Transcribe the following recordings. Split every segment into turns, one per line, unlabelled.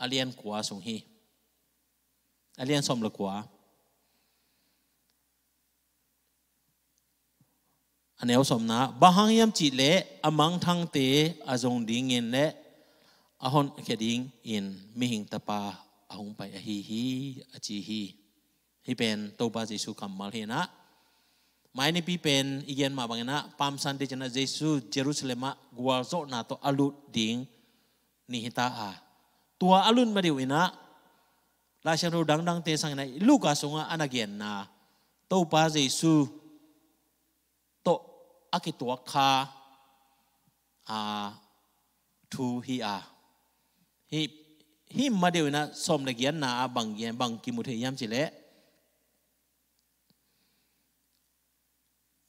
อาเลียนกัวสงฮีอาเลียนสมละกัวอันเอวสมนะบางงยามจีเละอมังทังเตอาจงดิ่งเงินเละอาหอนแคดิ่งอินมิหิงตาปาอาหงไปอฮีฮีอจีฮีที่เป็นตัวปาจิสุคัมมาเฮนะหมายนี้พี่เป็นอีกอยนามาบางนะปามสันติจนะเจสุเยรูซาเล็มกัวโซนาโตอาลุดิ่งนิฮิตาอาตัวอลุนมาดิวินะลาชนูดังดังเตสังนะลูกาสงะอันเกียนนะตัวปาเจสูโตอักิตัวคาอาทูฮีอาฮิฮิมาเดียวนะสมเักียนนาบังเกียนบังกิมุเทียมสิเล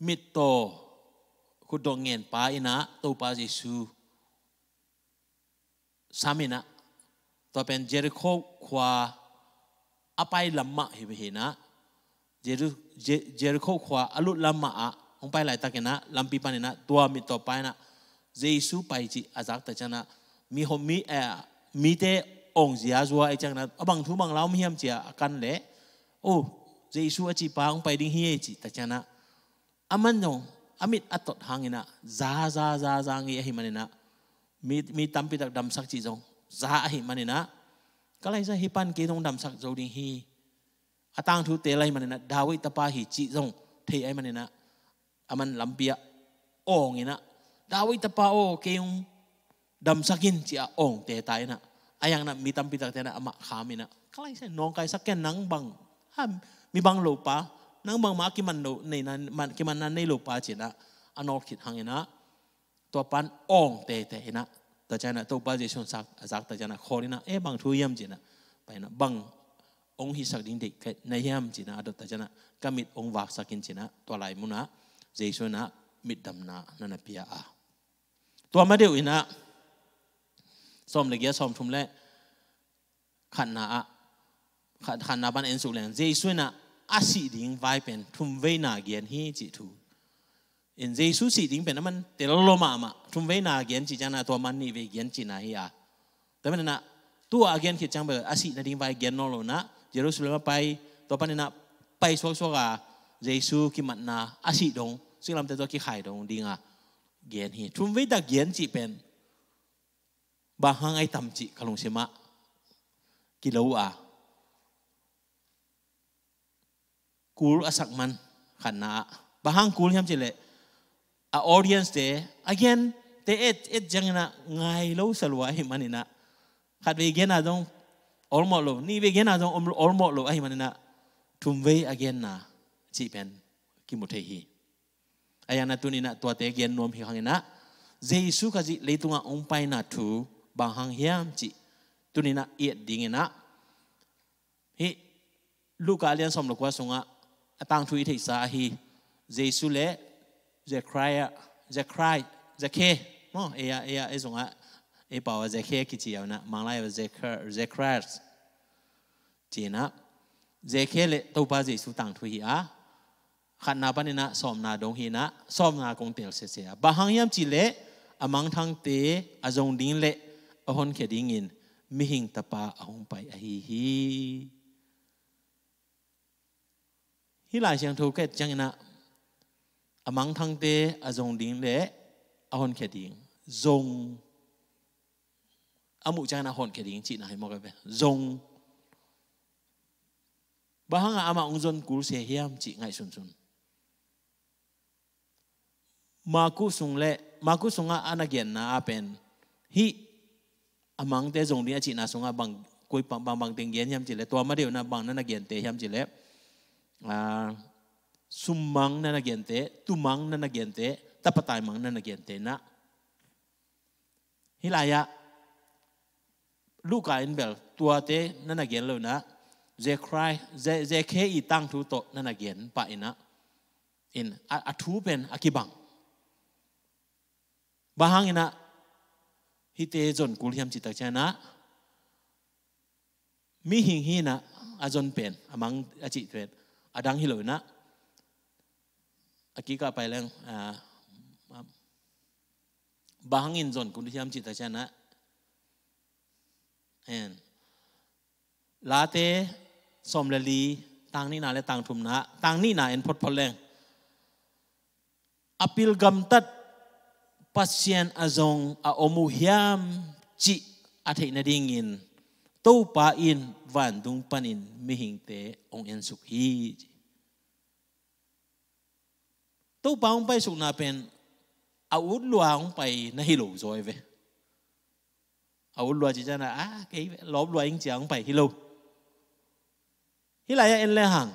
มิตโตคุดงเงินปาอินะตัวปาเจสูสามินะตัวเป็นเจริโคควาอไปลำมะเห็นไหมนะเจริเจริโคควาอลุลำมะอะองไปหลายตะกันนะลำปีปันนะตัวมีต่อไปนะเจสุไปจิอาจักแต่จนะมีหอมีเอมีเตองเสียจัวไอจังนะบางทุบางเล้าไม่เหียมเจียกันเละโอ้เจสุอาจิปางไปดิ้งเฮียจิแต่จนะอามันยงอามิดอัตตหางนะซาซาซาซางี้เห้มันนะมีมีตั้มปีตักดำสักจีจง za hi manina kalai za hi pan ki dong dam sak zo ding hi atang thu te lai manina dawai tapa hi chi zong thei ai manina aman lampia ong ina dawai tapa o keung dam sakin chi a ong te tai na ayang na mi tam pitak te na ama khami na kalai sa nong kai sak ken nang bang ha mi bang lo pa nang bang ma ki man lo nei nan man ki man nan nei lo pa chi na anor khit hangena to pan ong te te na ต่จานะตบาเจชนสักสักต่จานะขอรินะเอบังทุยมจีนะไปนะบังองหิสักดิงเด็กในยมจีนะอดตจานะกามิดองวากสักินจีนะตัวลายมุนะเจชนะมิดดัมนานันพิยาตัวมาเดียวอินะสอมเล็กยสอมทุมแลขันนาขันนาบันเอ็นสุแรงเจชนะอาศิดิง ไวเป็นทุมเวนาเกียนฮีจิทู in Jesus si ding pen man te lo ma ma thum ve na gen chi jana to man ni ve gen chi na hi ya ta man na tu a gen ki chang ba asi na ding vai gen no lo na jerusalem pai to pan na pai so so ga jesu ki mat na asi dong si lam te to ki khai dong ding a gen hi thum ve da gen chi pen ba hang ai tam chi kalung sema ki lo a kul asak man khana bahang kul hiam chi le a audience de again te et et jangna ngai lo salwa hi manina khat ve gena dong olmo lo ni ve gena dong olmo lo ai manina thum ve again na chi pen ki mo the hi ayana na to te gen nom hi hangena jesu ka ji leitunga ompai na thu bang hang hiam chi tunina iet na, hi luka alian som lo kwa sunga atang thui thei sa hi jesu le จะใครอะจะใครจะเคมั้เอียเอียไอ้สงะไอ้ป่าวจะเคกี่จีเอานะมาลายว่าจะครจะใครจีนะจะเคเลยตัวภาษีสุต่างทุ่ยอะขันนัปนี่นะสอบนาดงฮีนะสอบนากงเตียวเสียเสียบางแห่งยามจีเละอมังทางเตะอาจงดิ้งเละอหนเขดิ้งินมิหิงตาปาอหงไปอหีฮีฮิลาเชียงทูเกตจังนะ amang thang te azong ding le ahon khe ding zong amu chang na hon khe ding chi na mo ga ve zong ba hanga ama ung zon kur se hiam chi ngai sun sun ma ku sung le ma ku sung a anagen na pen hi amang te zong dia chi na sung a bang koi pang bang bang teng gen hiam chi le to ma deu na bang na na gen te hiam chi le à สุมังนันนักเกนเตตุมังนันนักเกนเตตปตายมังนันนักเกนเตนะฮิลายะลูกาอินเบลตัวเตนันนักเกนเลยนะเจครายเจเจเคอีตั้งทูโตนันนักเกนอินะอินอาทูเป็นอคิบังบางังนะฮิเตจนกุลยมจิตตะเจนะมีหิงฮีนะอาจนเป็นอมังอาจิเป็นอดังฮิโลนะกี้ก็ไปเรื่องบางอินส่วนคุณที่ทมจิตชนะเอ็นลาเตสมเลลีต่างนี่นาและต่างทุมนะต่างนี่นาเอ็นพดพลแรงอภิลกัมตัดปัศเซยนอาจงอาอมุฮิยามจิอาทินดิงินตู้ปาอินวันดุงปันินมิหิงเตองเอ็นสุขี tu paung pai suk na pen a ut lua ong pai na hi lo rồi về a ut lua chỉ cho là à cái lốp lua anh chỉ ong pai hi lo hi lại en le hàng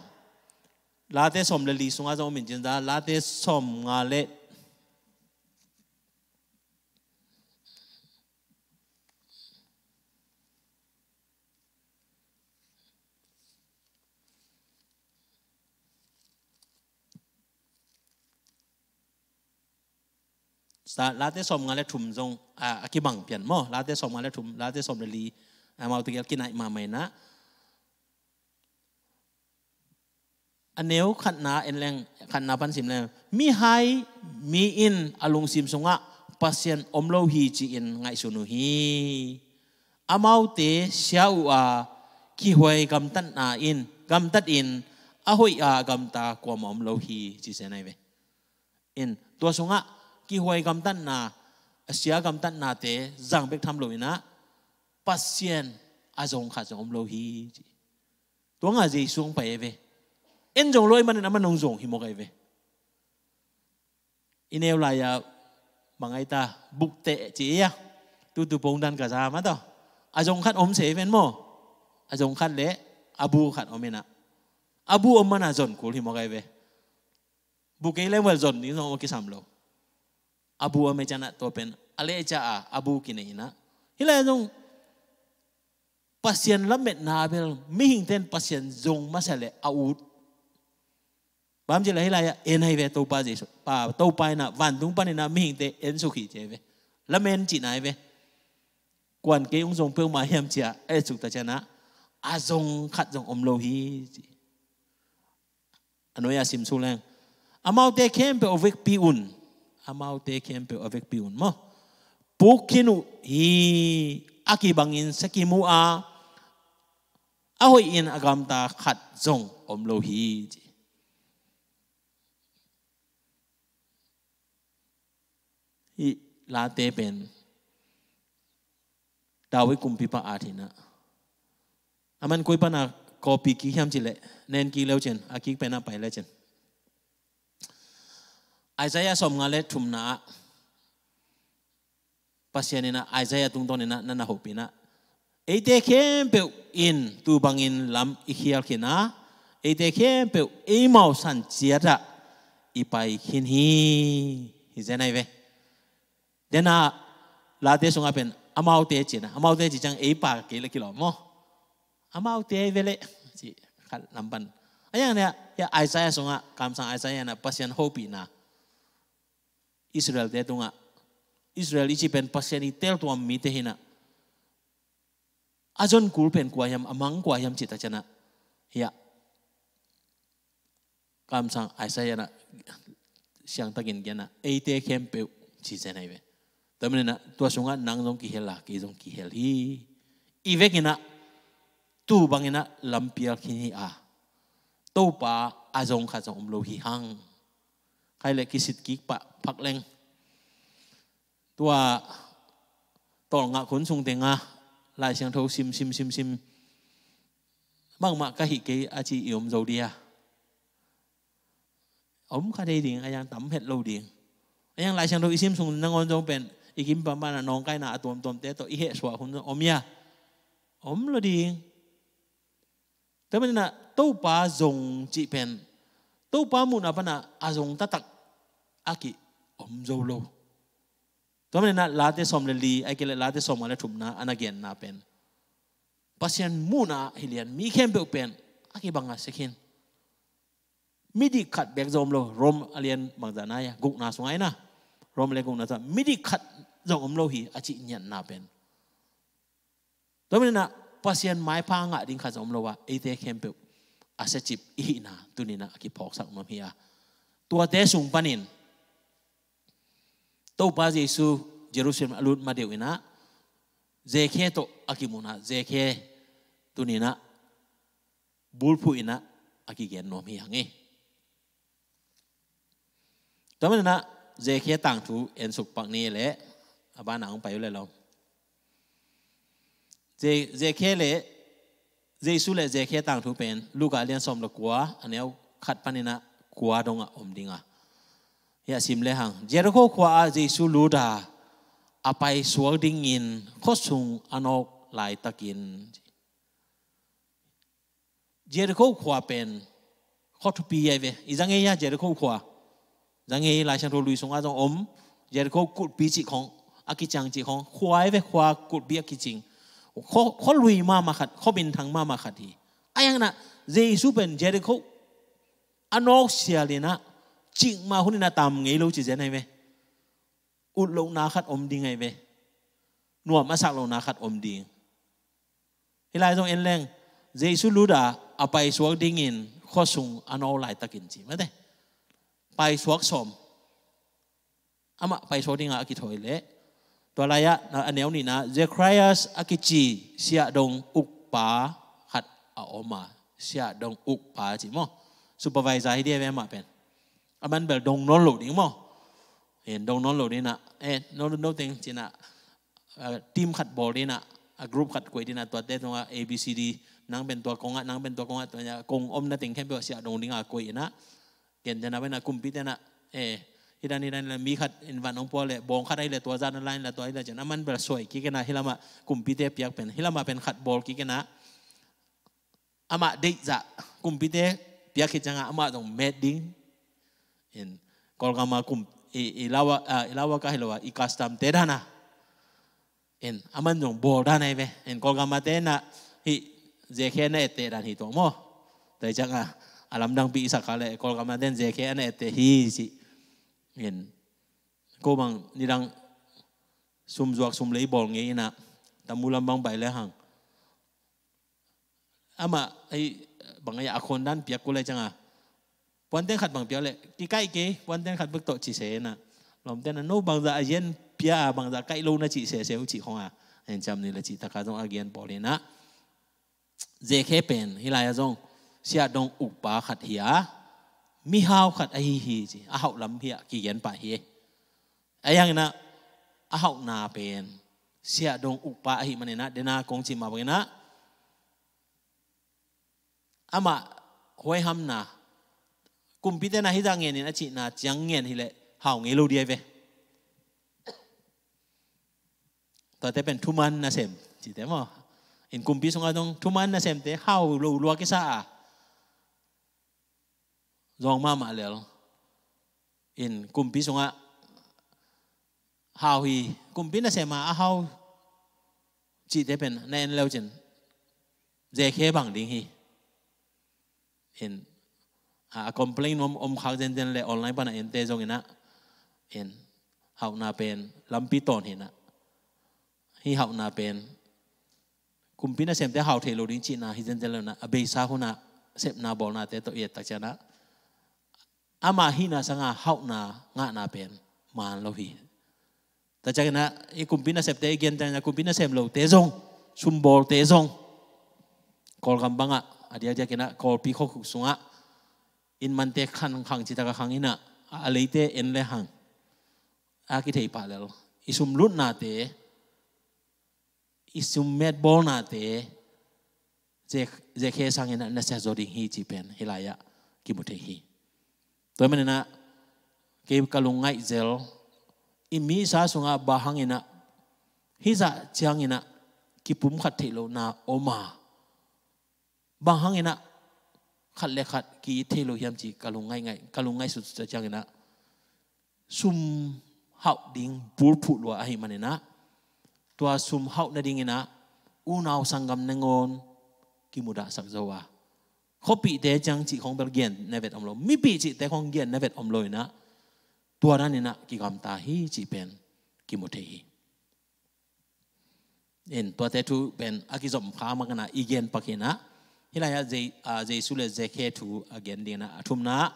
la te som le li sung a zo min jin da la te som nga le sa la te som ngale thum jong a ki bang pian mo la te som ngale thum la te som le li a mau tigel ki nai ma mai na a neu khat na en leng khat na pan sim le mi hai mi in alung sim sunga pasien omlo hi chi in ngai sunu hi amau te siau a ki hoi gam tan na in gam tat in a hoi a gam ta kwa mom lo hi chi se nai ve in tua sunga ki hoi gam tan na asia gam tan na te zang bek tham lo ina pasien azong kha zong lo hi to nga ji suong pa eve en jong loi man na man nong jong hi mo ga eve ineu la ya mangai ta buk te chi ya tu tu pong dan ka za ma to azong khat om se ven mo azong khat le abu khat omena abu om mana zon kul hi mo ga eve bukei level zon ni zong o ki sam lo abu ame chana topen ale cha a abu kine ina hila jong e pasien lamet na Abel, mi hing ten pasien jong masale out bam jela hila ya enai ve to pa pa to pa na van tung pa na mi hing te en su khi je ve lamen chi nai ve quan kế ông dùng phương ma hiểm chia ai e chụp ta chana a dùng khát zong om lâu hi anh nói à sim su lang amau te khem pe ovik pi un amaute kempe avec piun mo pukinu i akibangin sekimu a ahoi in agamta khat zong omlo hi hi la te pen dawi kumpi pa athina aman koi pa na copy ki hiam chile nen ki leuchen akik pena pai lechen ไอซายาสมงาเลทุมนาปัสยานินะไอซายาตุงตนินะนันหปินะเอเดเข้มเปอินตูบังอินลำอิคิอัลกินะเอเดเข้มเปเอมาสันเจียระอีไปขินฮีฮิเจนัยเวเดน่าลาเตสงอาเป็นอามาอุเตจินะอามาอุเตจิจังเอปากเกลกิโลมออามาอุเตเวเลจิขัดลำปันอันยังเนี่ยไอซายาสงอาคำสั่งไอซายานะปัสยานโฮปีนะ Israel te tunga. Israel ichi pen paseni tel tuam mi te hina. Ajon kul pen kuayam amang kuayam cita chana. Ya. Kam sang Isaiah na siang takin gena eite kempe chi zenai ve. Tamne na tua sunga nang dong ki hela ki dong ki hel hi. Ive kina tu bangina lampial kini a. Topa azong khazong lo hi hang. ใครเลยกิสิตกิกปะพักเลงตัวตองะขนสุงเตงะลายเสียงทซิมซิมซิมซิมบางมากะหิเกอาจีอิมโจเดียอมคาเดียงอายังต่ำเห็ดโลเดียงอายังลายเสียงทอิซิมสุงน่งอนจงเป็นอีกิมปามาน้องใกล้หนาตัวมตัวมเตะต่ออีเหสวะคุณอมยาอมโลเดียงแต่มันน่ะตู้ปลาจงจีเป็นตู้ปลามุนอ่ะปะน่ะอาจงตะตักอากิอมโจโลตัวมันน่ะลาเตสอมเลลีไอ้เกลลาเตสอมมาเลทุบนะอนนั้นเกณฑน่ะเป็นภาษาอังมูน่ะฮิเลียนมีเข้มเปรียเป็นอากิบังอาสิกินมิดิขัดแบกโจมโลรมอเลียนบังจานายกุกนาสงไงนะรมเลกุกนาซะมิดิขัดโจมโลฮีอาจิเนียนน้าเป็นตัวมันน่ะภาษาอังไม่พังอ่ะดิ้งขัดโจมโลวะไอ้เตะเข้มเปรียบอาเซจิบอีน่ะตัวนี้น่ะอากิพอกสักมั้งเฮียตัวเตะสูงปานินตัวพระเยซูเยรูซาเล็มลุนมาเดียวนะเจเคตัอากิมุนะเจเคตุนีนะบุลพูอินะอากิเกนโนมีฮังเอตอนนันนะเจเคต่างถูเอ็นสุกปักนี้แหละบ้านหนังไปเลยเราเจเจเคเลยเจสุเลยเจเคต่างถูเป็นลูกอาเลียนสมลกัวอันนี้ขัดปันนะกัวดงอ่ะอมดิงอ่ะยาสิมเลหังเจริโคขวาเจสุลูดาอาไปสวงดิ่งอินโคสุงอนอกหลายตะกินเจริโคขวาเป็นโคทุปีใหเวอีจังเงยยเจริโคขวาจังเงยลายชันโรลุยสงอาจงอมเจริโคกุดปีจิของอากิจังจิของควายเวควากุดเบียกิจิงโคโคลุยมามาขัดโคบินทางมามาขัดทีไอ้ยังนะเจสุเป็นเจริโคอนอกเสียเลยนะจิงมาคนน่ะตามไงลูกจีเจนให้ไหมอุดลงนาขัดอมดิงให้ไหมนวมมาสักลงนาขัดอมดิงเวลาตรงเอ็นแรงเจสุลูดาเอาไปสวกดิงินข้อสูงอันเอาหลายตะกินจีไม่ได้ไปสวกสมอามาไปสวกดิงอากิถอยเละตัวระยะอันเนี้ยนี่นะเจคริสอากิจีเสียดงอุกปาขัดเอาออกมา เสียดงอุกปาจีมั้งซูเปอร์ไวเซอร์ให้ได้ไหมมาเป็นอ阿นน东农路宁么？เห็นดงน้นงเหลุดนี่นะเอ๊ะน้นงน้อเต็งจีน่ะทีมขัดบอลนี่นะกรุ๊ปขัดกวยนี่นะตัวเด็ดตรงว่า A B C D นังเป็นตัวกงอ่ะนังเป็นตัวกงอ่ะตัวเนี้ยกงอมนะเต็งแค่เปล่าเสียดงดิ่อ่ะกวยนะเก็นจะนะเว็นะกุมพิษนะเอ๊ะที่ด้านนี้ด้านนี้มีขัดอินวันองพอวเลยบองขัดได้เลยตัวจานอะไรเลยตัวอะไรจะนะมันเป็นสวยกิกันนะฮิรามากุมพิตเปียกเป็นฮิรามาเป็นขัดบอลกิกันนะอามาเด็กจะกุมพิตเปียกึินจังอ่ะอามาตองเมดดิ้ง in kolkama kum i ilawa ilawa ka ikastam i custom te in aman yong bol na ve in kolkama te na hi je khe na e te dan hi to mo te changa alam dang bi isa kale kolkama den je khe na e te hi si in ko bang ni dang sum zuak sum lei bol nge na tamulam bang bai lehang, ama ai bangaya akon dan piakule ah วันเต้นขัดบังเปียวเลยกี่ใกล้กี่วันเต้นขัดบึกโตจีเสนะลมเต้นนั้นโนบังจะอาเย็นเปียบังจะใกล้ลูนะจีเสเสียวจีของอ่ะเห็นจำนี่ละจีตะกาจงอาเย็นบอเลยนะเจเคเป็นฮิลายจงเสียดงอุปาขัดเหียมีฮาวขัดไอฮีฮีจีอาหาวลำเหียกี่เย็นป่าเฮียไอ้ยังนะอาหาวนาเป็นเสียดงอุปาหิมันนะเดนากงจิมาบังนะอามาหวยหำนา thế computer na hida ngen na chi na chiang thì hi hào hao nge đi về, tôi thấy te pen thuman na xem chi thấy mà in kumpi sunga dong thuman na sem te hao lo lo ke sa zong ma ma le in kumpi sunga hao hi kumpi na sem ma a hao chi te pen na en lo chen je khe bang đi hi in a complain om om khak den den le online bana en te jong ina en hau na pen lampi ton hina hi hau na pen kum kumpina sem te hau the lo ding chi na hi den den na abe sa huna sep na bol na te to yet tak chana ama hi na sanga hau na nga na pen man lo hi ta cha na i kumpina sep te gen ta na kumpina sem lo te jong sum bol te jong kol gam banga adia dia kena kol pi khok sunga in man te khan khang chi taka khang ina alite le en le hang a ki thei pa lel isum lut na te isum met bol na te je je khe sang ina na sa zori hi chi pen hilaya ki mu te hi toy man na ke kalungai zel imi sa sunga bahang ina hi za chiang ina ki pum khat thei lo na oma bahang ina ขัดเลขัดกีเทโลยามจีกะลงง่ายง่ายกาลงง่ายสุดจะจังนะ ซุมเฮาดิงบูรพุลวะไอ้มันนะ ตัวซุมเฮานยดิงนะอุนาวสังกำนงอนกิมุดะสักจาวะเขอปีเตจังจีของเบลเยียนในเวทอมโลมีปีจีแต่ของเยียนในเวทอมโลนะ ตัวนั้นนะกิกรรมตาฮีจีเป็นกิมุเทฮีเอ็นตัวเตทูเป็นอากิจอมข้ามักนะ อีเยนปักินะ hilaya ze ah, jesu le zeke tu again dina atumna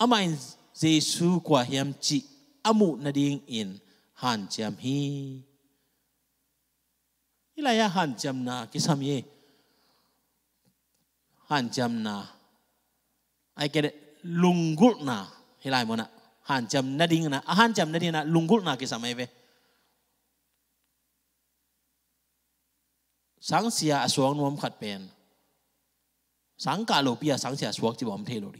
amain jesu kwa hiam chi amu na ding in han cham hi hilaya han cham na kisam ye han cham na ai ke lungul na hilai mona han cham na ding na ah, han cham na ding na lungul na kisam eve sáng sia aswang nom khat pen sáng cả lô bia sáng sẽ xuống chỉ bom thế rồi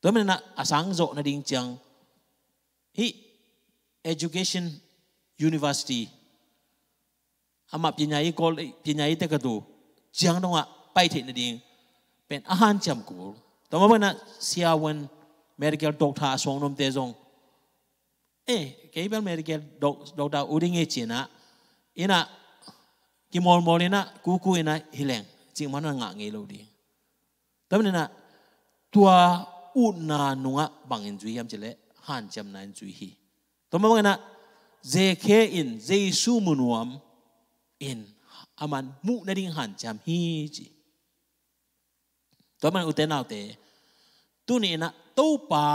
tôi mình là sáng rộ nó đinh chăng hi education university ama pinyai kol pinyai te kadu chang đó, a pai the na ding pen a han cham ku to ma na sia wen medical doctor xuống nom te zong e ke bel medical doctor nghe chưa na, ina ki mol mol ina ku ku ina hileng ching man nga nghe lo đi. ทล้วมันน่ะตัวอุณาหนุงะบังอินจุยามเจเลหันจำนายจุยฮีตัวมันน่ะเจเคอินเจสูมุนวมอินอามันมุนดิ่งหันจำฮีจีตัวมันอุเตนเอาเตตุนี่น่ะตู้ป้า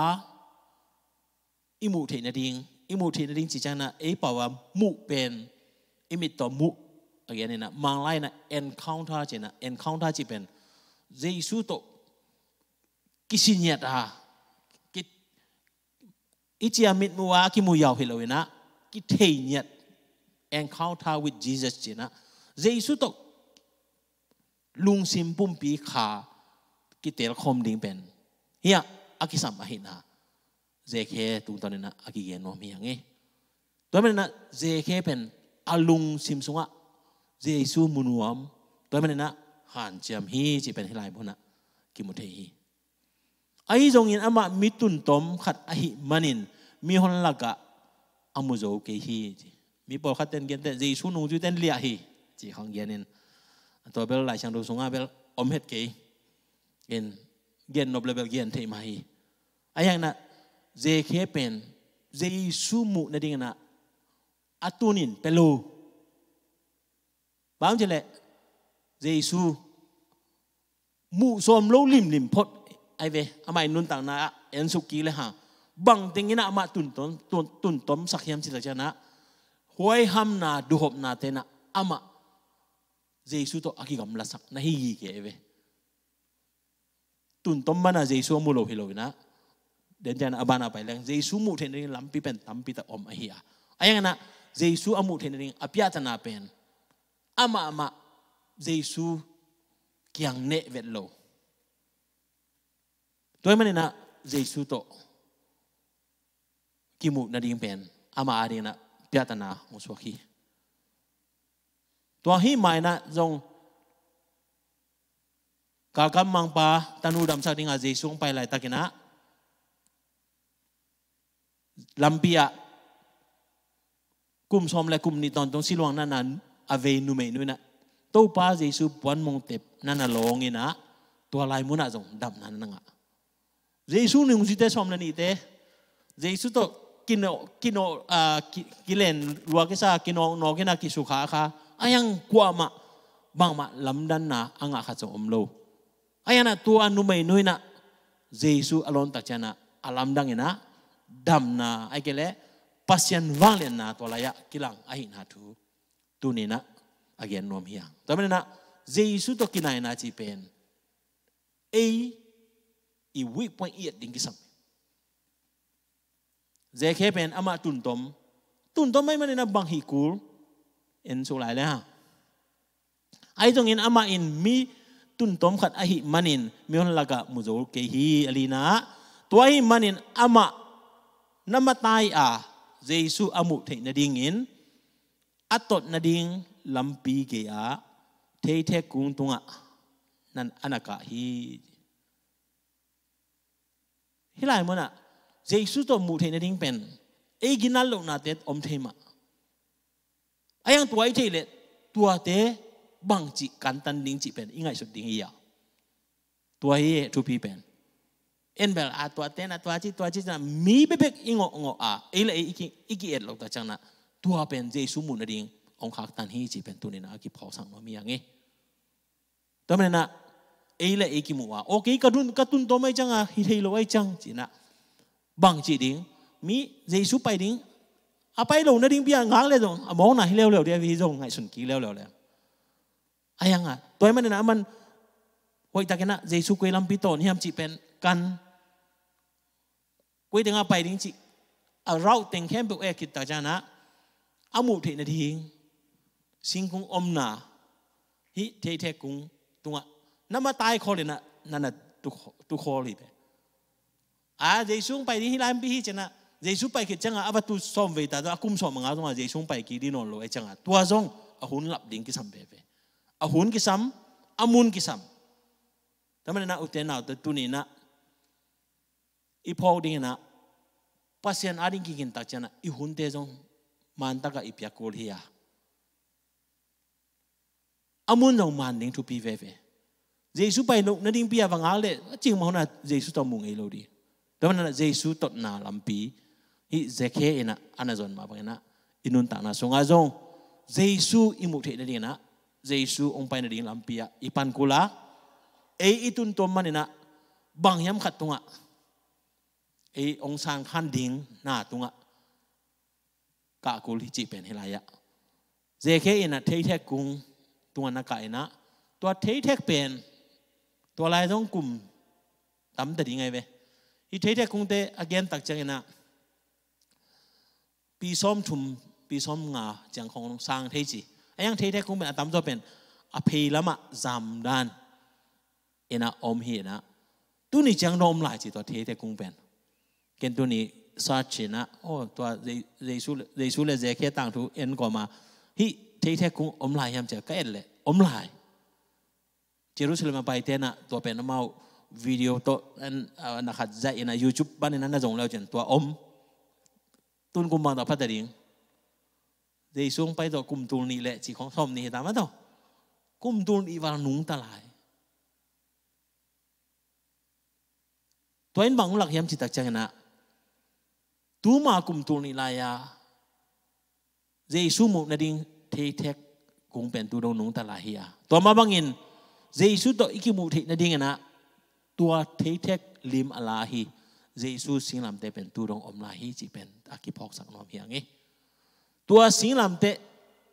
อิมุเทนดิ่งอิมุเทนดิ่งจีจังน่ะเอป่าวมุเป็นอิมิตต่อมุอะไรเนี่ยนะมังไลน่ะ encounter จีน่ะ encounter จีเป็นเจสุตุกิสิเนตฮะกิอิจิอามิตมัวคิมุยาวเฮิโลวินะกิเทียนเอ็นคาวทาวิดเจสัสจินะเจสุตุลุงซิมปุ่มปีขากิเตลคอมดิงเป็นเฮียอากิสัมมาหินะเจเคตุงตอนนี้นะอากิเยนโนมียังไงตัวมันนะเจเคเป็นอาลุงซิมสุงะเจสุมุนวมตัวมันนะ han chiam hi chỉ bên helai bona kim mu thei hi ai zong in ama mi tun tom khát a hi manin mi hon laka amu zo ke hi chi mi po khat ten gen te ji su nu ju ten lia hi chỉ không gen in to bel lai chang do sunga bel om het ke gen gen no level gen thei ma hi ayang na je khe pen je su mu nè, ding na atunin Pelu, bám chỉ lệ giê xu mu som lo lim lim phot ai về amai à, nun tang na en su ki ha bang ting ina ma tun ton tun tom sak hiam si la chana ham na du hop na te na ama jesu to aki gam la sak na hi gi ke ve tun tom bana jesu mu lo hi lo na den jan abana pai lang jesu mu then ring lam pi pen ta om a à hi a ayang na jesu amu then ring apya ta na pen ama ama jesu ียงเนเวลโลด้วยมันนะเจสุโตกิมูนาดิงเป็นอามาอารีนะพิจารณามุสวกีตัวหิม่นะจงกากำมังปาตานูดมสักดิงอาเจสุงไปไลตะกินะลัมเบียกุมซอมและกุมนิตอนตรงสิลวงนั่นนั้นอเวนุเมนุนะ tô pa gì su buồn mong tệp nana long ina tua lai muốn à nà đầm nana nga Giêsu nung gì thế xóm nana thế Giêsu to kino kino à kilen lua cái sa kino nô cái na kisu khá khá ayang qua mà bang mà lắm đan na anh ạ khát om lâu ayana tua nu mai noi na Giêsu alon tak chana alam dang ina đâm na ai kele pasian valen na to laya kilang ai na thu tu ni na again nom hiang to men na Jesus to kinai na chi pen ei i weak point yet ding kisam je khe pen ama tun tom tun tom mai na bang hi kul en so lai la ai tong in ama in mi tun tom khat ahi manin mi hon laga muzol ke hi alina tuai manin ama namatai a Jesus amu thei na ding in atot na ding ลัมปีเกียเทเทกุงตุงะนั่นอนาคตฮีฮิไลมันอะเจสุตัวมูเทนดิ้งเป็นเอกินัลลงนาเตอมเทมะอายังตัวไอเจเลตตัวเตบังจิกันตันดิ้งจิเป็นอิงไงสุดดิ้งเฮียตัวเฮทูพีเป็นเอ็นเบลอาตัวเตนาตัวจิตัวจินะมีเบเบกอิงงออ่ะเอเลอีกอีกเอ็ดลงตาจังนะตัวเป็นเจสุมูนดิ้งองค์ขตันฮีจีเป็นตัวนี้นะกิบเขสั่งมียังไงตอนนั้นะเอ๋ละเอกิมัวโอเคกระดุนกระตุนตัวไม่จังอ่ะฮิเฮโลไอจังจีนะบังจีดิ้งมีเยซูไปดิ้งอาไปลงนั่นดิ้งพี่อ่าง้างเลยตรงมองหน้าฮิเลวเลวเดียวพี่ตรงไงสุนกีเลวเลวเลยไอยังอ่ะตัวมันนะมันวัยตาแกนะเยซูเคยลำพิโตนี่ยมจีเป็นกันกุยถึงอาไปดิงจีเอาเราแต่งแค้นไปเอ็กิตตาจานะเอาหมูถิ่นนั่ดิงสิงคุงอมนาฮิเทเทกุงตัวนั่มาตายคนเลยนะนั่นตุะตุคอลีไปอ่าเยซูไปดีฮิลามบีฮิจนะเยซูไปกิ่จังอาบัตุสอมเวตาตัวคุมสอมงาตัวเยซูไปกิ่ดีนนลอจังอาตัวจงอาหุนหลับดิ่งกิสัมเบเวอาหุนกิสัมอามุนกิสัมทำไมนะอุตเณนาตัวตุนีนะอีพอดิ่งนะพัศยันอาริงกินตักจนะอีหุนเตจงมันตะกะอีพยากรเฮีย amun no man ning tu pi ve ve jesu pai no na ding pia wanga le chi ma na jesu to mung ei lo di to na jesu tot na lampi hi zeke ina anazon ma bangena inun ta na songa zong jesu imu the ding na jesu ong pai na ding lampia ipan kula ei itun to manina bang yam khat tunga ei ong sang khan ding na tunga ka kul hi chi pen hilaya zeke ina thei thek kung ตัวนักไก่นะตัวเทแทกเป็น ตัวลายต้องกลุ่มตำมแต่ดีไงเวอีเทแทกคงเตะอาเกนตักจังนะปีส้มถุมปีส้มงาจังของสร้างเทจีไอ้ยังเทแทกคงเป็นตำตัวเป็น อภัยละมะจำดานเอ็นะอมเฮนะตัวนี้จังนอมหลายจีตัวเทแทกคงเป็นเกณฑ์ตัวนี้ซาชินะโอ้ตัวเยซูเยซูเลเจแค่ต่างทุเอ็นก่อมาฮิ่ที่แท้กุงอมลายยามเจอก็เอ็ดเลยอมลายเยรู้สึกเลยมาไปเทน่ะตัวเป็นน้ำเมาวิดีโอตัวนั่นนะครับจังในยูทูปบ้านนั้นน่าจงเล้วจนตัวอมตุนกุมบังต่อพัดดิงเดี๋ยวส่งไปต่อกุมตุนนี่แหละจีของทอมนี่ตามมาต่อกุมตุนอีวานุ่งตาลายตัวเองบังหลักยามจิตตักจันะตัวมากุมตุนนี่ลายาเจีส่งมุกนันดิ่ง thế thế cũng bên tu đông nung ta là hia à. tua ma bangin su to iki mu thị na ding na tua thế thế lim ala hi Jesus sing lam te bên tu đông om la hi chỉ bên aki phok sang nom hiang à nghe. tua sing lam te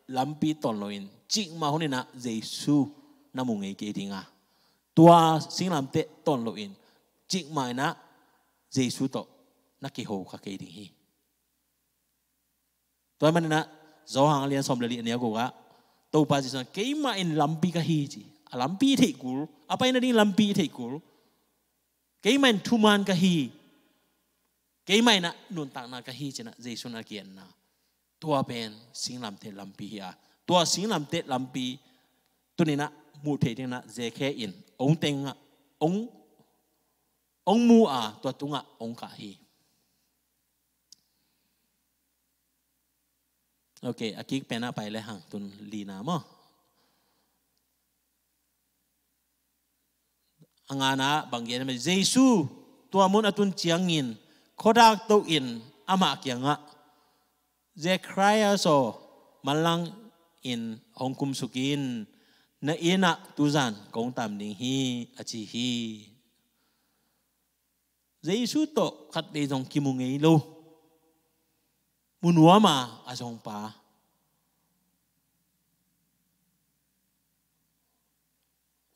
lam pi ton loin chỉ mà hôm nay na su na mu ngai ke dinga tua sing lam te ton loin chỉ mà na su to na ki ho kha ke ding hi tua man na zo hang lian som le li ne ko ga to pa si san ke ma in lampi ka hi ji a lampi thei ku apa in ding lampi thei ku ke ma in thu man ka hi ke ma na nun tak na ka hi chena jesu na kiện na tua pen sing lam the lampi à, tua sing lam te lampi tunina mu the ding na je khe in ong teng ông ong mu a tua à, ông cả hi Ok, aqui pena pa ile hang tun lina mo. Angana bangyan me Jesu tuamun atun chiangin kodak to in ama kyanga. Je Christ so malang in hongkum sukin na ina tuzan kong tam ning hi achi hi. Jesu to khat be jong kimung ei lo. มุนวมาอาจงปา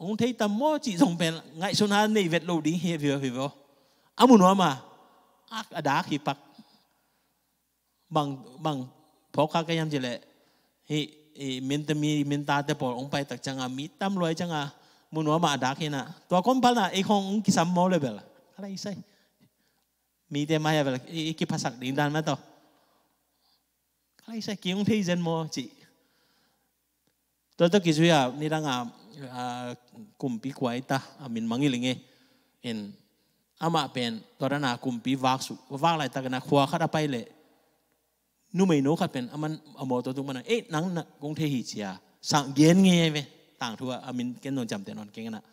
องเทตมจิจงเป็นไงชนนนในเวทโลดิ้งเฮวียเฮเวอามุนวมาอักอดาขีปักบางบางพอคากยังจะแลเฮเมนตมีมินตาแต่ปอองไปตักจังอามีตั้มรวยจังอามุนวมาอดาขีนะตัวคนพัลนะไอขององกิสัมมเลยเบลอะไรใช่มีแต่มาเบลไอกิภาษาดิ้งดันมาต่อไอ้เสักยังที่เจนโมจิตอนตัวกิจวิยานี่ร่างอ่ะคุมพีควายตาอามินมังกิลิงเงินอามาเป็นตอนนั้นอ่าคุมพีวักสุวักอะไรตากันนะขวากระไปเลยนู่ไม่นู้ขัดเป็นอามันอโมตัวตรงมันเอ๊ะนังกงเทหิจิอาสังเย็นไงไหมต่างทัวอามิน เกนนอนจำแต่นอนเกงนะ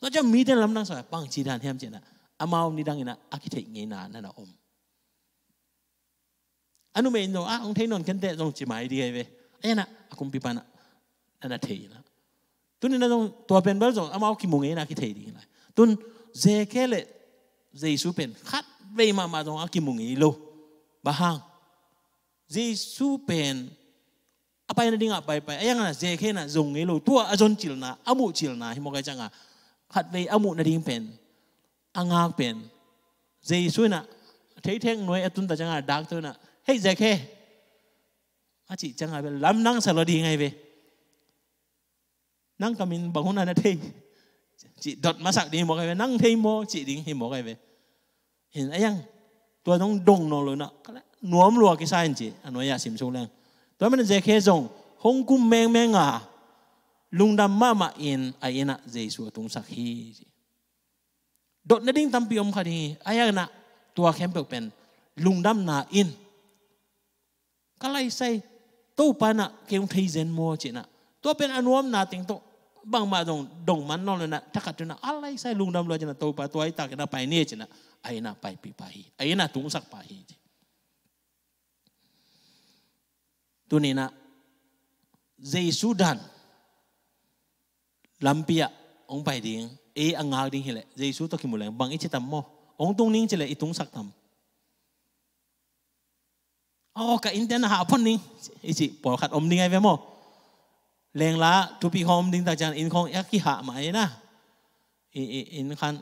แล้วจะมีแต่ลำนั่งสอยปังจีดานแฮมเจนะอามาอุนิดังอินะอักิเทงเงินานั่นแหละอม anu me indo a ah, ong thein non kente jong chi mai di ve ayana akum pi pana ana thei la tun na jong to pen bal jong amao ki munge na ki thei di la tun je ke le je su pen khat ve ma ma jong a ki munge lo ba hang je su pen apai na dinga pai pai ayang na je ke na jong nge lo tua ajon chil na amu chil na hi mo ga changa khat ve amu na ding pen angak pen je su na thấy thang nói atun ta changa dak tu na Hey giờ khe à chị chẳng ai về lắm nắng sao đi ngay về nắng cả mình bằng hôm nay thế chị đột mà sạc đi một cái về nắng thế mô chị đi thì một cái về hiện ấy ăn tôi đang đông nó rồi nọ nuốm lùa cái sai anh chị anh à, nói ya dạ, xỉm xuống lên tôi mới dễ khe rồng không cung mèng mèng à lung đam ma ma in ai in à dễ sửa tung sạc hi đột nó đinh tâm bị ông khai đi ai ăn à tua khem bèo pen lung đam na in ก็ไล่ใส่ตู้ปานะเกี่ยงทีเซนมัวจีนะตัวเป็นอนุมนาติงโตบางมาดงดงมันนอนเลยนะถ้ากัดจนะอะไรใส่ลุงดำเลยจนะตัวปาตัวไอตากันไปเนี่ยจีนะไอ้น่ะไปปีไปไอ้น่ะตุงสักไปจตัวนี้นะเจสุดันลัมปียองไปดิ้งเออังอาดิ้งเหละเจสุตกิมุเลงบางอิจิตัมโมองตรงนี้เจเลยอิตุงสักทำ Oh, ka India na hapon ni. Isi, porkat om dingay ve mo. Leng la, tupi ko om ding ta jan in kong yaki ha ma na. In kan,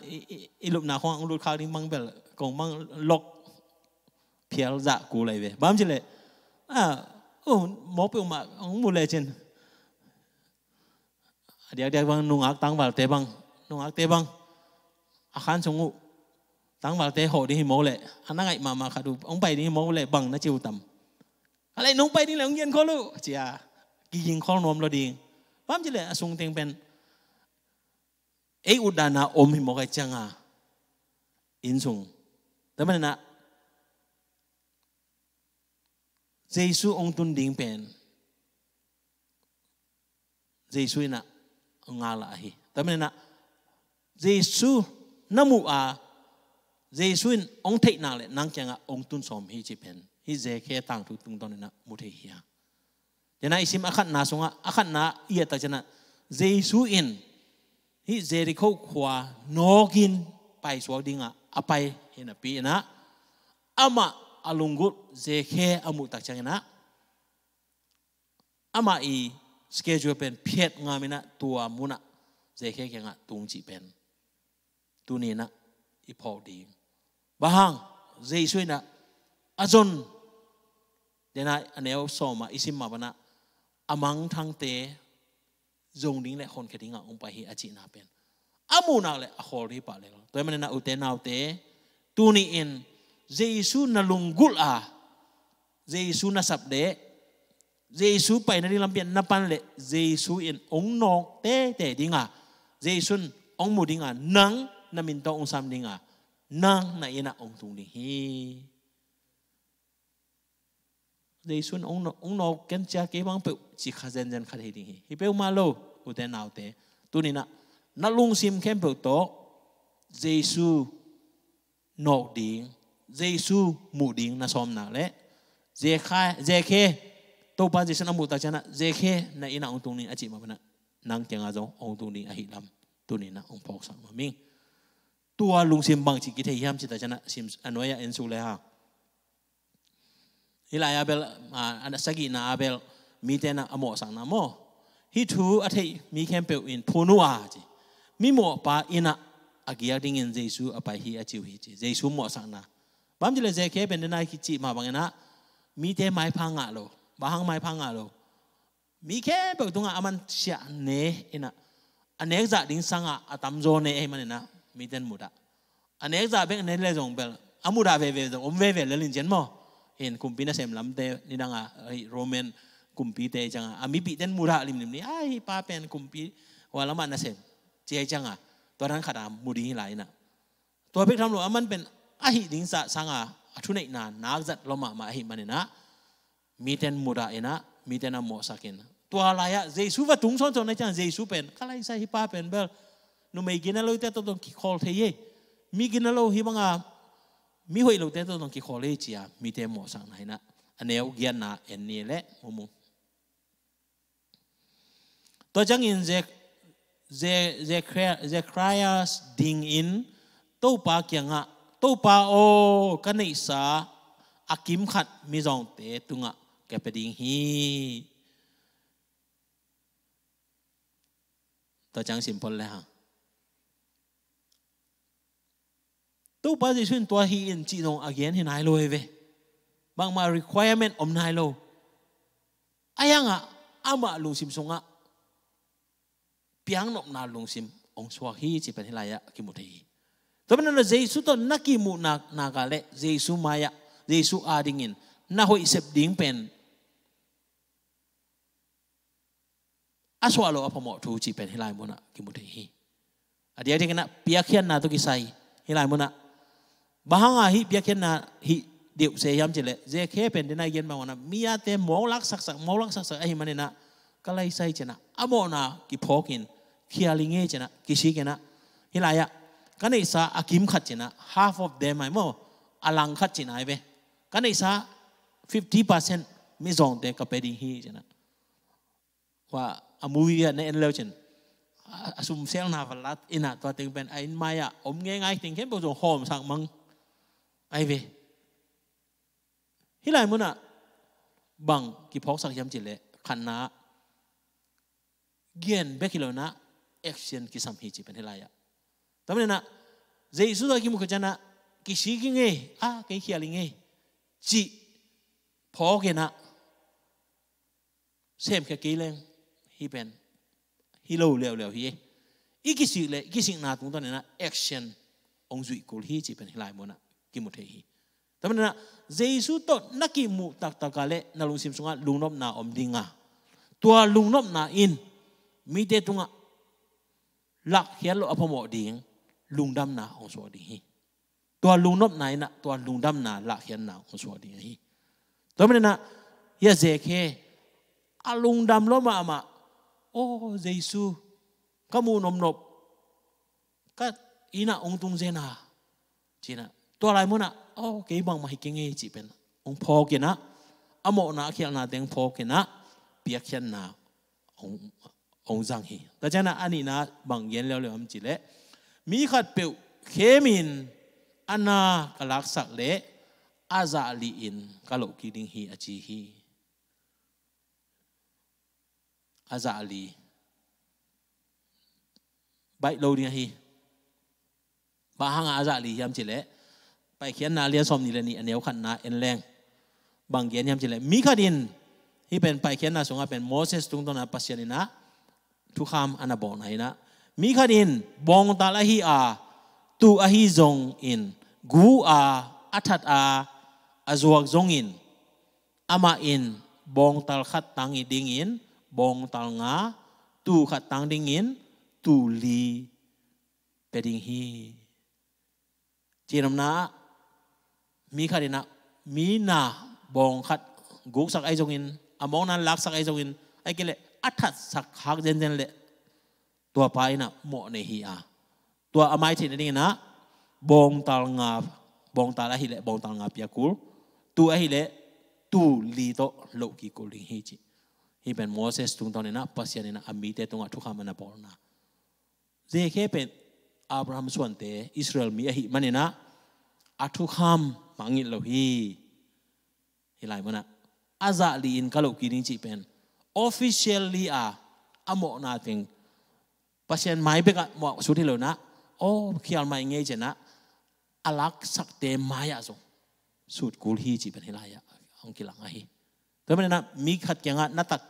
ilup na kong ang lut kao ding mang bel, kong mang lok piel za ku lai ve. Bam chile, ah, oh, mo pi uma, ang mu le chen. Adiak diak bang nung ak tang bal te bang, nung ak te bang. Akan sungu, tăng tang wal te ho di mo ngại mà mà khát khadu ong pai di mo le bang na chiu tam ale nong bay đi là ông yên ko lu chia à, ki yin khol nom lo ding pam chi le asung à, teng pen ei udana om hi mo chăng à, in sung tamen na Jesu ong tun ding pen Jesu na ngala hi tamen na Jesu namu a ยซูนองเทนาเลนังแกงองตุนสมฮิจิเพนฮิเจเคตังทุตุงตอนน้ะมุเทฮิยะยะนาอิสิมอคันนาสงะอคันนาอียตาจนะเยซูอินฮิเจริโคขวานอกินไปสวดิงะอะไปเฮนะปีนะอามาอลุงกุเจเคอมุตักจังนะอามาอีสเกจูเป็นเพียดงามินะตัวมุนะเจเคแกงะตุงจิเป็นตุนีนะอีพอดี bà hàng dây suy na azon để nay anh em so mà isim mà bana amang thang tế dùng đính lại khôn cái đính ông bà hi achi na pen amu na le akhol hi pa le tôi mình na uten na ute tu ni in giê-su na lunggul à su na sập đế giê-su phải na đi làm biển na pan lệ su in ông nọ tế tế đính à su ông mù đính à nắng na mình to ông sam đính à nang na ina ong tung ding hi dei sun ong no ong no ken cha ke bang pe chi kha zen zen kha ding hi hi pe ma lo u te nau te tu ni na na lung sim kem pe to jesu no ding jesu mu ding na som na le je kha je khe to pa jesu na mu ta chana je khe na ina ong tung ni achi ma na nang kenga zo ong tung ding a hi lam tu ni na ong phok sang ma ming ตัวลุงเสียมบางจิกิเหียมชิตาชนะเสียมอันวายะเอ็นสูเลยฮะฮิลายอาเบลอ่าอันสกินาอาเบลมีแต่นาอโมสังนะโมฮิทูอัทยมีแคมเปอินพูนัวจิ มีโมปาอินะอากิอาดิงเงินเจสุอปายฮิอาจิวฮิจิเจสุโมสังนะบางทีเลยเจแค่เป็นนายคิจิมาบางนะ มีแต่ไม้พังอ่ะโลบางไม้พังอ่ะโล มีแค่เปิดตัวอามันเชียเนอินะอันเนี้ยจะดิ้งสังอ่ะอตัมโจเนเอมันนะมีเดินมุดะอันนี้จะเป็นในเรื่องเปลอามุดาเวเวตอมเวเวเลลินเจนมอเห็นคุมปีนั่นเซมลำเตนี่ดังอ่ะโรเมนคุมปีเตจังอ่ะอามีปีเดินมุดะลิมริมนี่ไอ้ป้าเป็นคุมปีวาละมันนั่นเซมเจจังอ่ะตัวนั้นขดามมุดีไหลยน่ะตัวเพิกทำหลวงมันเป็นไอหิดิงสะสังอ่ะทุนเอกนานนักจัดลมะมาไอหิมันเนี่ยนะมีเดินมุดะเอนะมีเดินอโมสักินะตัวลายอะเจสุวัตุงส้อนจนในจังเจสุเป็นข้รใส่ฮิาเป็นเบล no me gina lo te don Quijote ye mi gina lo hi manga mi hoi lo te don Quijote chia mi te mo sang nai na aneu gian na en ni le mumu to chang in je je je je crias ding in to pa kya nga to pa o kanai sa akim khat mi jong te tunga ke pe ding hi to chang simple le ha tu ba ji sun tua hi in chi dong again hin ai lo ve bang ma requirement om nai lo ayanga ama lu sim songa piang nok na lung sim ong swa hi chi pen hilaya ki mu thei to ban na jesu to na ki mu na na ga le jesu maya jesu adingin na hoi sep ding pen aswa lo apa mo thu chi pen hilai mo na ki mu hi adia ding na piak khian na to ki sai hilai mo na บ้าฮิเบียแคนนาฮิเดี๋ยวเสียยำเจริญเจเคเป็นเดนายเย็นมาวันนั้นมีอาะไรมอลักสักสักมอลักสักสักไอ้มันเนี่ยนะก็เลยใส่เจนะอโมนากิพอกินเคียลิงเงเจนะ กิชิกันนะฮิลายะก็ในสาอกิมขัดเจนะ half of them ไอ้โมอลังขัดเจนะไอ้เวก็ในสา fifty percent มิจองเต็กับไปดีฮีเจนะ ว่าอมุวิยาในเอ็นเลวเจนอาสมเซลนาฟลัดอินาตัวเต็งเป็นไอ้มาอะอมเงี้ยไงติงเข้มไปจนโฮมสังมังไอ้เวฮิไลมุนอะบังกิพอกสักยำจิเลขันนะเกียนเบกิโลนะแอคชั่นกิสัมพีจิเป็นฮิไลอะตอนนี้นะเจสุดากิมุกจันนะกิชิกิงเงอะกิขี้อะไรเงจิพอกเกนะเซมแค่กี่เลงฮีเป็นฮีโลเลวเลวฮิเออีกิสิ่งเลยกิสิ่งนั้นตรงตอนนี้นะแอคชั่นองจุยกุลฮีจิเป็นฮิไลมุนอะ ki mu thei hi tamna jesu na ki mu tak tak kale na lung sim sunga lungnom na om dinga tua lungnom na in mi te tunga lak hian lo apamo ding lungdam na ong so ding hi tua lungnom na ina tua lungdam na lak hian na ong so ding hi tamna na ya je khe a lungdam lo ma ma o jesu kamu nom nop kat ina ong tung jena china ตัวไรมั้งนะโอ้กี่บังมาให้กินเงี้ยจีเป็นองพอกินนะอโมนะเขียนนะเด้งพอกินนะเปียกเขียนนะององจังฮีแต่เจ้านะอันนี้นะบังเย็นแล้วเลยมันจีเละมีขัดเปียวเคมินอันนากลักสักเละอาซาลีอินกะโลกิดิงฮีอจีฮีอาซาลีใบโลดิงฮีบาฮังอาซาลียามจีเละไปเขียนนาเลียสมนีเลนีอันเดียวขันนาเอ็นแรงบางเขียนยามจิเลยมีขดินที่เป็นไปเขียนนาสงฆ์เป็นโมเสสตุงตนาปัสยานินะทุกคำอันบอกไหนนะมีขดินบองตาละฮีอาตูอาฮีจงอินกูอาอัทัดอาอาจวกจงอินอามาอินบองตาลขัดตังอีดิงอินบองตาลงาตูขัดตังดิงอินตูลีเปดิงฮีจีนมนามีขัดนมีนาบองขัดกุกสักไอจงอินอมองนั้นลักสักไอจงอินไอเกลอัฐสักฮักเจนเจนเลตัวไปนะเหมาะในฮีอาตัวอามายที่นี่นะบองตาลงาบองตาลฮิเลบองตาลงาพิียกูตัวฮิเลตูลีโตโลกิโกลิงฮิจิฮีเป็นโมเสสตุงตอนนี้นะปัสยานี่นะอามีเตตุงอัทุกขามันนะปอนะเจเคเป็นอับราฮัมส่วนเต อิสราเอลมีอหิมันนี่นะาทุคำมังอิลฮีเหรอไม่นะอาซาลีนกลกินจีเป็นออฟฟิเชียลลีอาอะโมนาติงพัจจัยไม่เป็นกมอสุดที่เลยนะโอ้เขียนไม่เงยเจนะอาลักสักเตมายะสงสุดกุลฮีจีเป็นเหรอไม่ะองค์กิลังไงแต่ไม่นะมีขัดแย้งนะตัก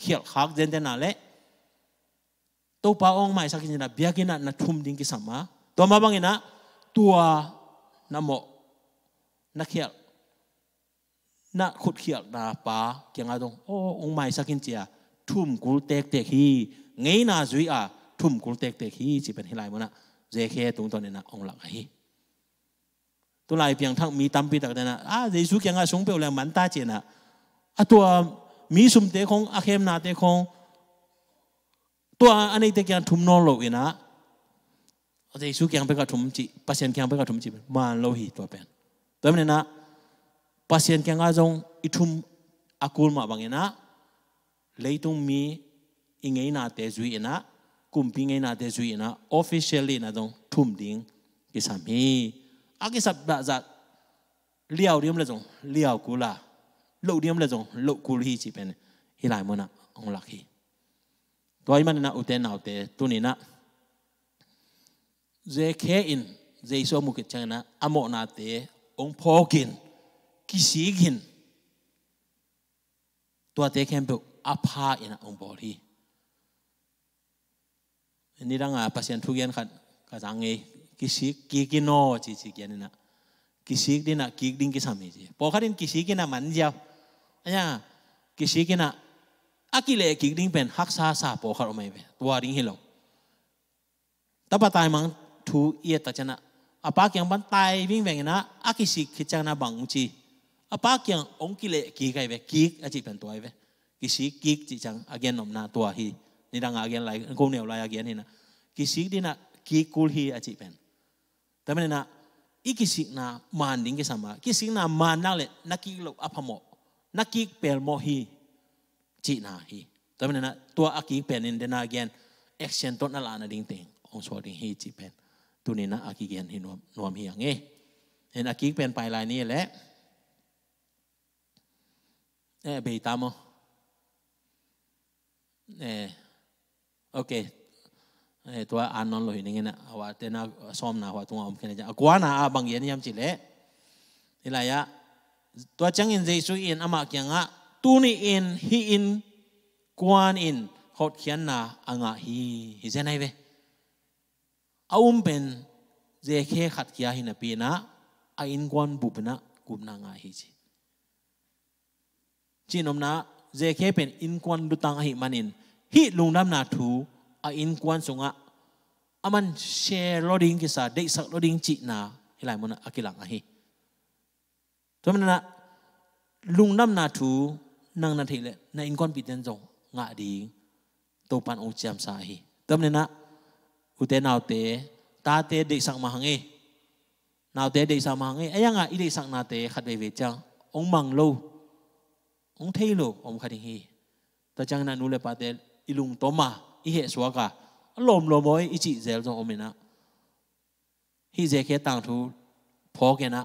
เขียนขากเจนเจนอะไรตัวป้าองไม่สักจินนะเบียกินนะนัทุ่มดิ้งกิสัมมาตัวมาบังเงนนะตัวนโมนักเขียนักขุดเขียนาปาเกียงอาตรงโอ้องไม่สักินเจียทุ่มกุลเตกเตกฮีไงนาจุยอาะทุ่มกุลเตกเตกฮีจีเป็นฮิไลมันะเจเคตรงตอนนี้นะองหลักฮีตัวลรเพียงทั้งมีตัมปีตักเนี่ยนะอ่ะเจสุเกียงอาสงเปลวแรงมันตาเจนะอ่ะตัวมีสุมเตคงอาเคมนาเตคงตัวอันนี้เตกยงทุ่มนอนหลบอีนะเอดีตสุขยังไปกรทุ่มจิปัจเจกยังไปกรทุ่มจิมันโลหิตตัวเป็นตัวนี้นะปัจเจกยังอาจงอิทุมอากูลมาบางเงนะเลยต้องมีอิงเงนาเตจุยนะกุมพิงเงนาเตจุยนะออฟฟิเชียลีนะตรงทุ่มดิ้งกิสามีอากิสับดาจัดเลี้ยวเดียมเลยตรงเลี้ยวกูลาลูกเดียมเลยตรงลุกกูหิจิเป็นฮิลายมันนะองลักฮีตัวอีมันนะอุเทนเอาเตตุนีนะ dễ khé in dễ so một cái chăng na amo na tế ông phô gin kí sĩ gin tua tế khen bộ apa in ông bỏ đi ni đang à patient thu gen khát khát rằng nghe kí sĩ kí kí no chỉ chỉ cái na kí sĩ đi na kí đinh kí sami chứ bỏ khát in kí sĩ cái na mặn giao anh kí sĩ cái na akile kí đinh bên hắc sa sa bỏ khát ôm ấy tua đinh hi lòng ta bắt tai mang ทูเอียตจันะอาปากยังบันตายวิ่งแหวงนะอากิสิกิจังนะบังจีอาปากยังองคิเลกีไกเวกีอาจิเป็นตัวเวกิสิกีจิจังอาเกียนนมนาตัวฮีนี่ดังอาเกียนไลกูเหนียวไลอาเกียนนี่นะ กิสิดินะกีกูลฮีอาจิเป็นแต่ไม่นะอีกิสิกนะมันดิ้งกิสมากิสิกนะมันนั่งเลยนักกิโลอภพมนักกิเปลโมฮีจีนาฮีแต่ไม่นะตัวอากิเป็นนินเดนาเกียน action ต้นอะละนะดิ้งเต็งองสวดิ้งฮีจีเป็นตัวนี้นะอากิเกียนที่นวมนวมเหียงเงี้เห็นอากิเป็นไปลายนี้แหละเอเบตามอเอโอเคเอตัวอ่านนอนลอยนี่เงี้ยนะว่าเตน่าซ้อมนะว่าตัวอมแค่นี้จ้ะกว่านะอาบังเย็นยามจิเละนี่แหละยะตัวจังอินเจสุอินอามาเกียงะตูนี่อินฮีอินกวนอินขดเขียนนะอ่างะฮีฮีเจนไอเวอาอุ้มเป็นเจเคขัดขีอาหินปีนะอาอินกวนบุปนะกุมนางอาฮิจิจีนอมนะเจเคเป็นอินกวนดุตังอหิมันินฮิลุงดำนาทูอาอินกวนสงะอามันเชลโลดิงกิสาเดสักโลดิงจีนาฮิไลมุนอากิลังอาหิทำไมนะลุงด้ำนาทูนางนาทีเลยในอินกวนปิดเดนจงงะดีตัวปันองค์จามสาฮิทำไมนะ ute naute ta te de sang mahangi naute de sang mahangi ayanga ile sang nate khat ve chang ong mang lo ong thei lo om khadi hi ta chang na nule pate ilung toma i he swaka lom lo moi ichi zel jong omina hi je ke tang thu pho ke na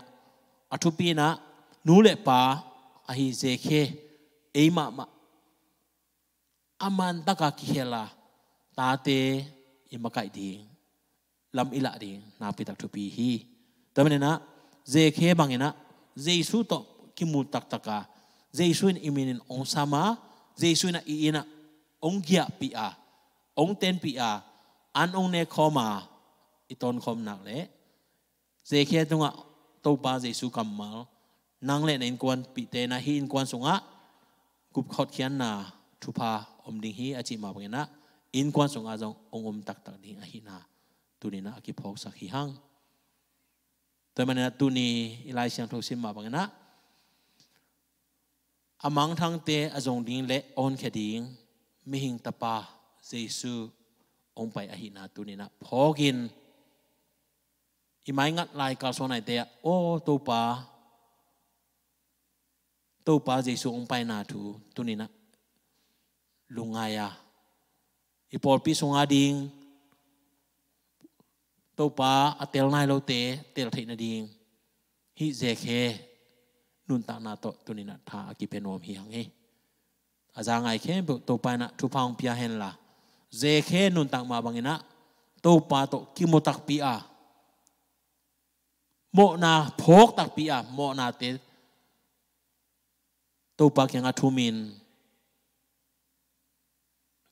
athu à pi na nule pa a hi je ke eima ma aman taka ki hela ta te imakai ding lam ila ding na pi tak thupi hi tamne na je khe bangena jesu to kimu tak taka jesu in iminin ong sama jesu na iina ong gya pi a ong ten pi a an ong ne khoma iton khom nak le je khe tunga to pa jesu kamal nang le na in pi te na hi in kwan sunga kup khot khian na thupa om ding hi achi ma bangena in quan song azong ongom tak tak ding ahina tuni na aki phok sak khi hang tôi mà tu ni ilai siang thâu sim mà bang na amang thang te azong ding le on khe ding mi hing tapa jesu ông pai ahina tuni na phogin imai ngat lai ka so nai te o to pa to pa jesu ông pai na thu tuni na lungaya iporpi sungading topa atel nai lote tel thei na ding hi zekhe nun ta na to tunina tha aki penom hi ang hi azang ai khem topa na thupang pia hen la zekhe nun tak ma bangina topa to kimotak pia mo na phok tak pia mo na te topa kenga thumin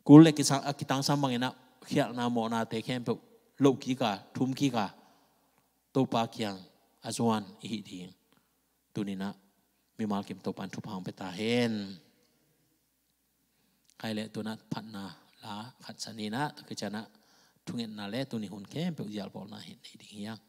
กูเล็กกิสังกิตังสัมบังเนะเขียนาโมนาเขแค่ปุ๊ลูกขีกาทุมกี้กาตัวปากยังอาจวนอิหิดีตัวนี้นะมีมาเก็บตัวปันทุพังไปตาเห็นใครเละตัวนัดพัฒนาลาขัดสนีนะตะกิจนะทุเงินนาเละตัวนี้หุ่นแค่เปียจยาลบอลนาเห็นในดิ่งยัง